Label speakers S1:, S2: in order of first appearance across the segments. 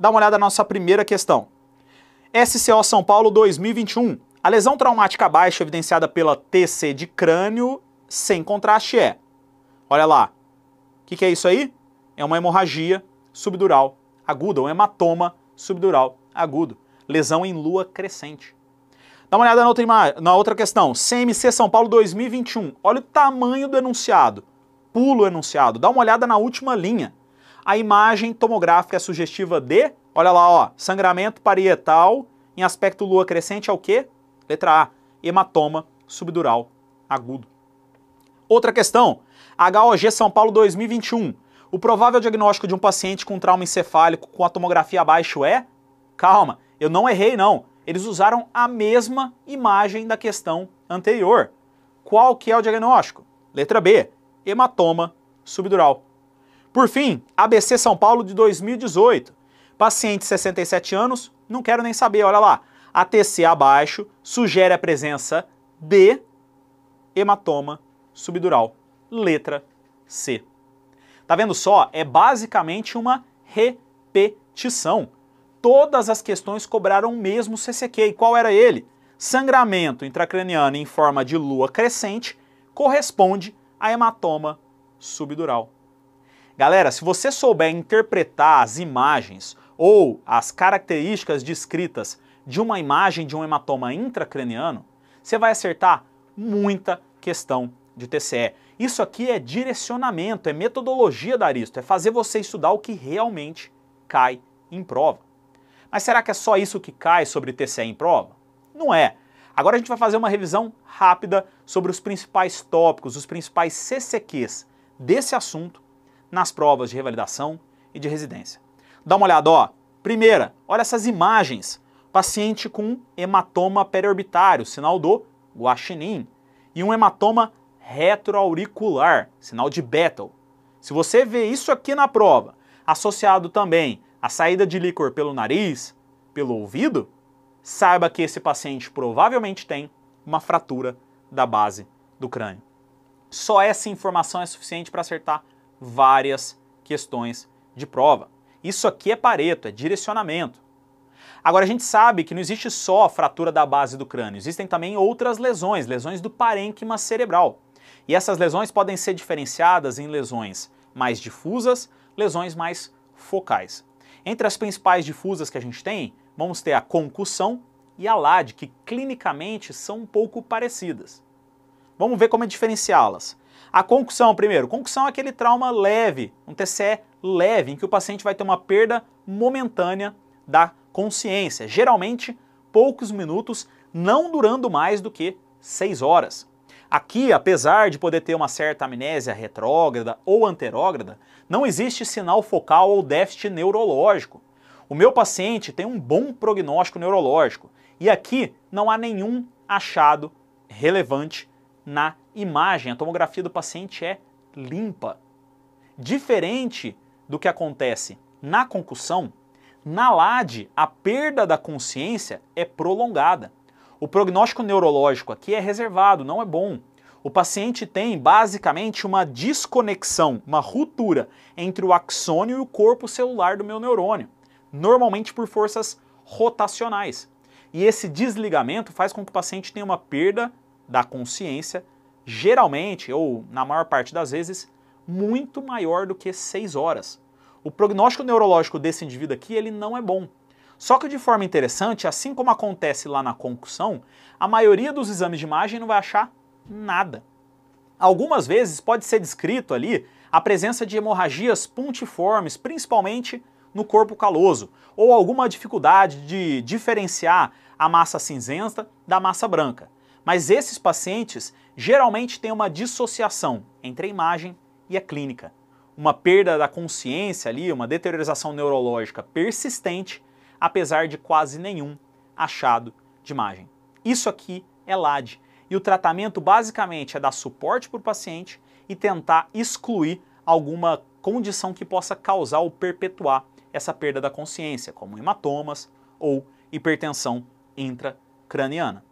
S1: dá uma olhada na nossa primeira questão. SCO São Paulo 2021. A lesão traumática baixa evidenciada pela TC de crânio sem contraste é. Olha lá. O que, que é isso aí? É uma hemorragia subdural aguda, um hematoma subdural agudo. Lesão em lua crescente. Dá uma olhada na outra, na outra questão. CMC São Paulo 2021. Olha o tamanho do enunciado. Pulo enunciado. Dá uma olhada na última linha a imagem tomográfica sugestiva de, olha lá, ó, sangramento parietal em aspecto lua crescente é o quê? Letra A, hematoma subdural agudo. Outra questão, HOG São Paulo 2021. O provável diagnóstico de um paciente com trauma encefálico com a tomografia abaixo é? Calma, eu não errei não. Eles usaram a mesma imagem da questão anterior. Qual que é o diagnóstico? Letra B, hematoma subdural por fim, ABC São Paulo de 2018. Paciente 67 anos, não quero nem saber, olha lá. ATC abaixo sugere a presença de hematoma subdural. Letra C. Tá vendo só? É basicamente uma repetição. Todas as questões cobraram o mesmo CCQ. E qual era ele? Sangramento intracraniano em forma de lua crescente corresponde a hematoma subdural. Galera, se você souber interpretar as imagens ou as características descritas de uma imagem de um hematoma intracraniano, você vai acertar muita questão de TCE. Isso aqui é direcionamento, é metodologia da Aristo, é fazer você estudar o que realmente cai em prova. Mas será que é só isso que cai sobre TCE em prova? Não é. Agora a gente vai fazer uma revisão rápida sobre os principais tópicos, os principais CCQs desse assunto nas provas de revalidação e de residência. Dá uma olhada, ó. Primeira, olha essas imagens. Paciente com hematoma periorbitário, sinal do guaxinim, e um hematoma retroauricular, sinal de Betel. Se você vê isso aqui na prova, associado também à saída de líquor pelo nariz, pelo ouvido, saiba que esse paciente provavelmente tem uma fratura da base do crânio. Só essa informação é suficiente para acertar várias questões de prova. Isso aqui é Pareto, é direcionamento. Agora, a gente sabe que não existe só a fratura da base do crânio, existem também outras lesões, lesões do parênquima cerebral. E essas lesões podem ser diferenciadas em lesões mais difusas, lesões mais focais. Entre as principais difusas que a gente tem, vamos ter a concussão e a LAD, que clinicamente são um pouco parecidas. Vamos ver como é diferenciá-las. A concussão, primeiro. Concussão é aquele trauma leve, um TCE leve, em que o paciente vai ter uma perda momentânea da consciência, geralmente poucos minutos, não durando mais do que seis horas. Aqui, apesar de poder ter uma certa amnésia retrógrada ou anterógrada, não existe sinal focal ou déficit neurológico. O meu paciente tem um bom prognóstico neurológico e aqui não há nenhum achado relevante na imagem. A tomografia do paciente é limpa. Diferente do que acontece na concussão, na LAD, a perda da consciência é prolongada. O prognóstico neurológico aqui é reservado, não é bom. O paciente tem basicamente uma desconexão, uma ruptura entre o axônio e o corpo celular do meu neurônio, normalmente por forças rotacionais. E esse desligamento faz com que o paciente tenha uma perda da consciência, geralmente, ou na maior parte das vezes, muito maior do que 6 horas. O prognóstico neurológico desse indivíduo aqui, ele não é bom. Só que de forma interessante, assim como acontece lá na concussão, a maioria dos exames de imagem não vai achar nada. Algumas vezes pode ser descrito ali a presença de hemorragias pontiformes, principalmente no corpo caloso, ou alguma dificuldade de diferenciar a massa cinzenta da massa branca. Mas esses pacientes geralmente têm uma dissociação entre a imagem e a clínica. Uma perda da consciência ali, uma deterioração neurológica persistente, apesar de quase nenhum achado de imagem. Isso aqui é LAD e o tratamento basicamente é dar suporte para o paciente e tentar excluir alguma condição que possa causar ou perpetuar essa perda da consciência, como hematomas ou hipertensão intracraniana.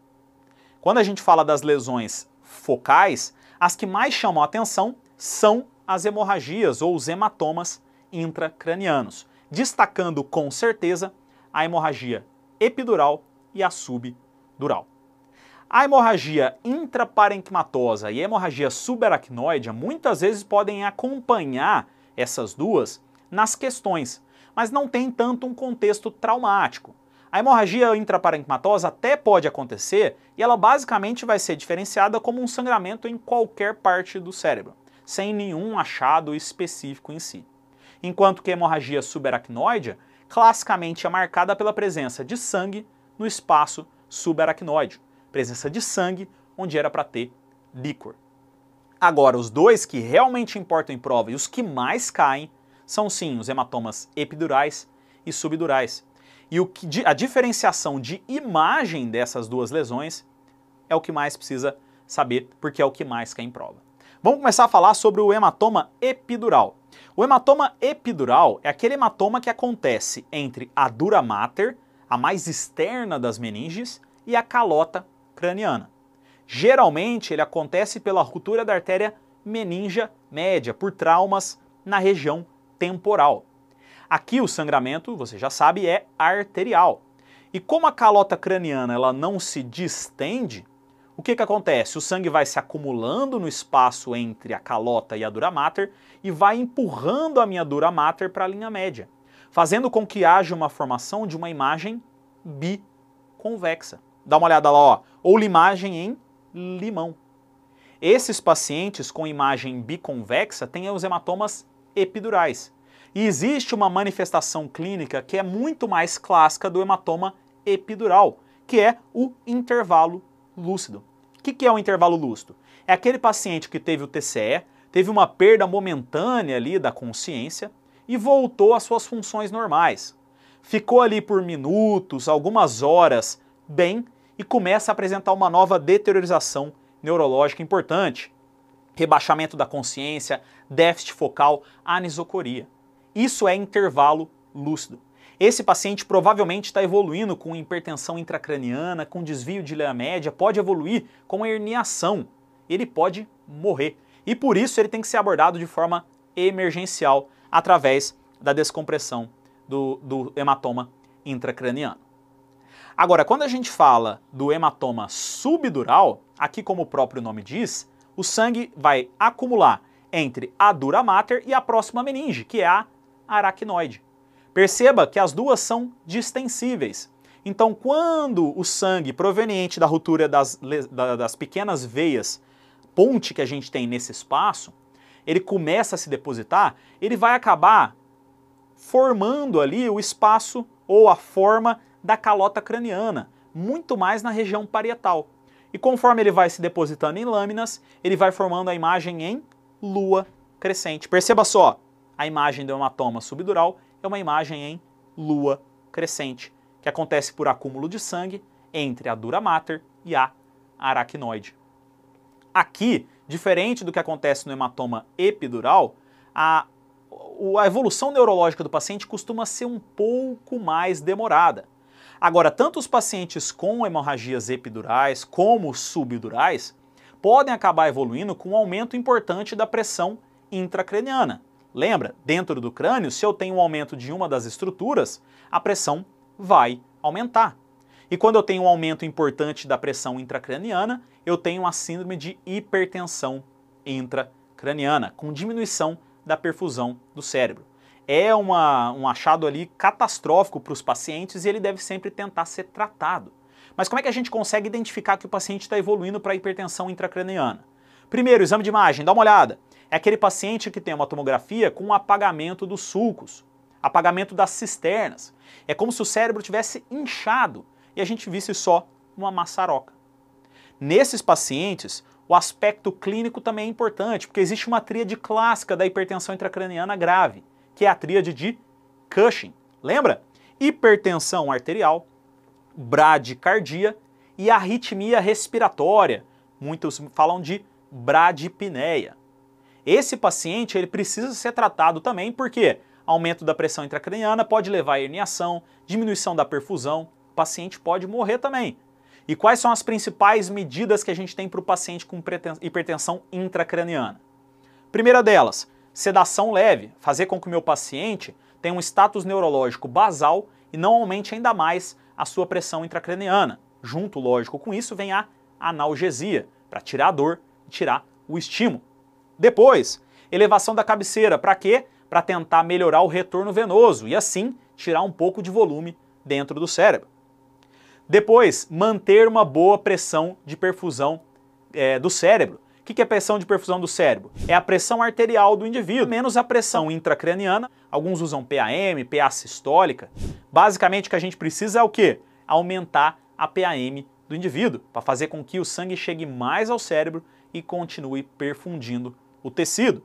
S1: Quando a gente fala das lesões focais, as que mais chamam atenção são as hemorragias ou os hematomas intracranianos, destacando com certeza a hemorragia epidural e a subdural. A hemorragia intraparenquimatosa e a hemorragia subaracnoide muitas vezes podem acompanhar essas duas nas questões, mas não tem tanto um contexto traumático. A hemorragia intraparenquimatosa até pode acontecer e ela basicamente vai ser diferenciada como um sangramento em qualquer parte do cérebro, sem nenhum achado específico em si. Enquanto que a hemorragia subaracnoide classicamente é marcada pela presença de sangue no espaço subaracnoide, presença de sangue onde era para ter líquor. Agora, os dois que realmente importam em prova e os que mais caem são sim os hematomas epidurais e subdurais, e o que, a diferenciação de imagem dessas duas lesões é o que mais precisa saber, porque é o que mais cai em prova. Vamos começar a falar sobre o hematoma epidural. O hematoma epidural é aquele hematoma que acontece entre a dura mater, a mais externa das meninges, e a calota craniana. Geralmente ele acontece pela ruptura da artéria meningia média, por traumas na região temporal. Aqui o sangramento, você já sabe, é arterial. E como a calota craniana ela não se distende, o que, que acontece? O sangue vai se acumulando no espaço entre a calota e a dura mater e vai empurrando a minha dura mater para a linha média, fazendo com que haja uma formação de uma imagem biconvexa. Dá uma olhada lá, ó, ou limagem em limão. Esses pacientes com imagem biconvexa têm os hematomas epidurais, e existe uma manifestação clínica que é muito mais clássica do hematoma epidural, que é o intervalo lúcido. O que, é o intervalo lúcido? É aquele paciente que teve o TCE, teve uma perda momentânea ali da consciência e voltou às suas funções normais. Ficou ali por minutos, algumas horas, bem, e começa a apresentar uma nova deteriorização neurológica importante. Rebaixamento da consciência, déficit focal, anisocoria. Isso é intervalo lúcido. Esse paciente provavelmente está evoluindo com hipertensão intracraniana, com desvio de leia média, pode evoluir com herniação. Ele pode morrer. E por isso ele tem que ser abordado de forma emergencial através da descompressão do, do hematoma intracraniano. Agora, quando a gente fala do hematoma subdural, aqui como o próprio nome diz, o sangue vai acumular entre a dura mater e a próxima meninge, que é a aracnoide. Perceba que as duas são distensíveis. Então, quando o sangue proveniente da ruptura das, das pequenas veias, ponte que a gente tem nesse espaço, ele começa a se depositar, ele vai acabar formando ali o espaço ou a forma da calota craniana, muito mais na região parietal. E conforme ele vai se depositando em lâminas, ele vai formando a imagem em lua crescente. Perceba só, a imagem do hematoma subdural é uma imagem em lua crescente, que acontece por acúmulo de sangue entre a dura mater e a aracnoide. Aqui, diferente do que acontece no hematoma epidural, a, a evolução neurológica do paciente costuma ser um pouco mais demorada. Agora, tanto os pacientes com hemorragias epidurais como subdurais podem acabar evoluindo com um aumento importante da pressão intracraniana. Lembra, dentro do crânio, se eu tenho um aumento de uma das estruturas, a pressão vai aumentar. E quando eu tenho um aumento importante da pressão intracraniana, eu tenho a síndrome de hipertensão intracraniana, com diminuição da perfusão do cérebro. É uma, um achado ali catastrófico para os pacientes e ele deve sempre tentar ser tratado. Mas como é que a gente consegue identificar que o paciente está evoluindo para hipertensão intracraniana? Primeiro, exame de imagem, dá uma olhada. É aquele paciente que tem uma tomografia com um apagamento dos sulcos, apagamento das cisternas. É como se o cérebro tivesse inchado e a gente visse só uma maçaroca. Nesses pacientes, o aspecto clínico também é importante, porque existe uma tríade clássica da hipertensão intracraniana grave, que é a tríade de Cushing. Lembra? Hipertensão arterial, bradicardia e arritmia respiratória. Muitos falam de bradipneia. Esse paciente ele precisa ser tratado também porque aumento da pressão intracraniana pode levar à herniação, diminuição da perfusão, o paciente pode morrer também. E quais são as principais medidas que a gente tem para o paciente com hipertensão intracraniana? Primeira delas, sedação leve, fazer com que o meu paciente tenha um status neurológico basal e não aumente ainda mais a sua pressão intracraniana. Junto, lógico, com isso vem a analgesia, para tirar a dor e tirar o estímulo. Depois, elevação da cabeceira, para quê? Para tentar melhorar o retorno venoso e assim tirar um pouco de volume dentro do cérebro. Depois, manter uma boa pressão de perfusão é, do cérebro. O que, que é pressão de perfusão do cérebro? É a pressão arterial do indivíduo, menos a pressão intracraniana. Alguns usam PAM, PA sistólica. Basicamente, o que a gente precisa é o quê? Aumentar a PAM do indivíduo, para fazer com que o sangue chegue mais ao cérebro e continue perfundindo o tecido.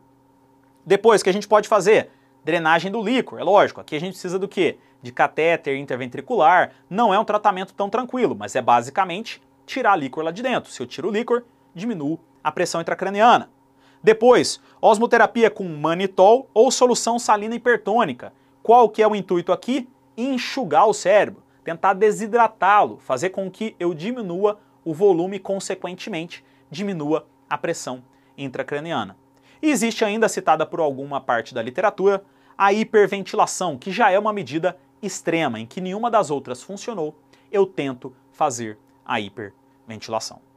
S1: Depois, o que a gente pode fazer? Drenagem do líquor, é lógico. Aqui a gente precisa do quê? De catéter interventricular. Não é um tratamento tão tranquilo, mas é basicamente tirar líquor lá de dentro. Se eu tiro o líquor, diminuo a pressão intracraniana. Depois, osmoterapia com manitol ou solução salina hipertônica. Qual que é o intuito aqui? Enxugar o cérebro, tentar desidratá-lo, fazer com que eu diminua o volume e, consequentemente, diminua a pressão intracraniana. Existe ainda, citada por alguma parte da literatura, a hiperventilação, que já é uma medida extrema em que nenhuma das outras funcionou, eu tento fazer a hiperventilação.